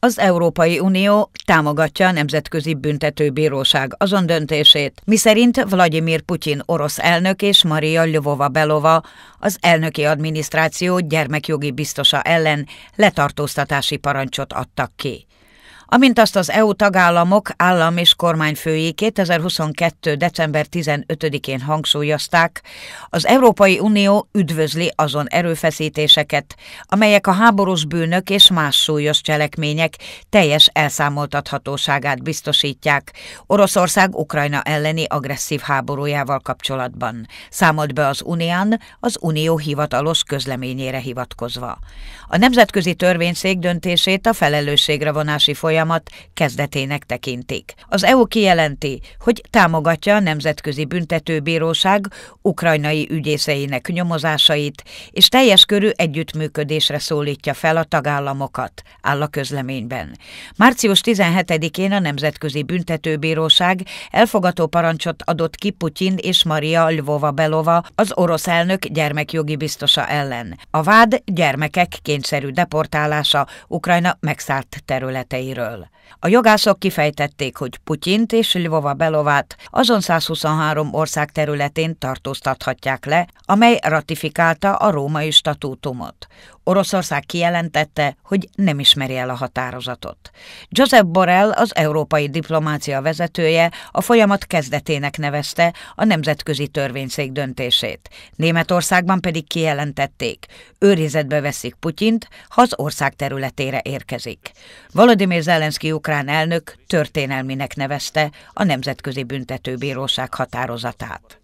Az Európai Unió támogatja a Nemzetközi Büntetőbíróság azon döntését, miszerint Vladimir Putyin orosz elnök és Maria lvova belova az elnöki adminisztráció gyermekjogi biztosa ellen letartóztatási parancsot adtak ki amint azt az EU tagállamok állam és kormányfői 2022. december 15-én hangsúlyozták, az Európai Unió üdvözli azon erőfeszítéseket, amelyek a háborús bűnök és más súlyos cselekmények teljes elszámoltathatóságát biztosítják Oroszország Ukrajna elleni agresszív háborújával kapcsolatban, számolt be az Unián az Unió hivatalos közleményére hivatkozva. A Nemzetközi Törvényszék döntését a felelősségre vonási folyamat folyamat kezdetének tekintik. Az EU kijelenti, hogy támogatja a Nemzetközi Büntetőbíróság ukrajnai ügyészeinek nyomozásait, és teljes körű együttműködésre szólítja fel a tagállamokat, áll a közleményben. Március 17-én a Nemzetközi Büntetőbíróság elfogató parancsot adott ki Putyin és Maria Lvova-Belova, az orosz elnök gyermekjogi biztosa ellen. A vád gyermekek kényszerű deportálása Ukrajna megszállt területeiről. Putyinnről. A jogászok kifejtették, hogy Putyint és Lvova Belovát azon 123 ország területén tartóztathatják le, amely ratifikálta a római statútumot. Oroszország kijelentette, hogy nem ismeri el a határozatot. Josep Borrell, az európai diplomácia vezetője, a folyamat kezdetének nevezte a nemzetközi törvényszék döntését. Németországban pedig kijelentették, őrizetbe veszik Putyint, ha az ország területére érkezik. Volodymyr Zelenszky ukrán elnök történelminek nevezte a Nemzetközi Büntetőbíróság határozatát.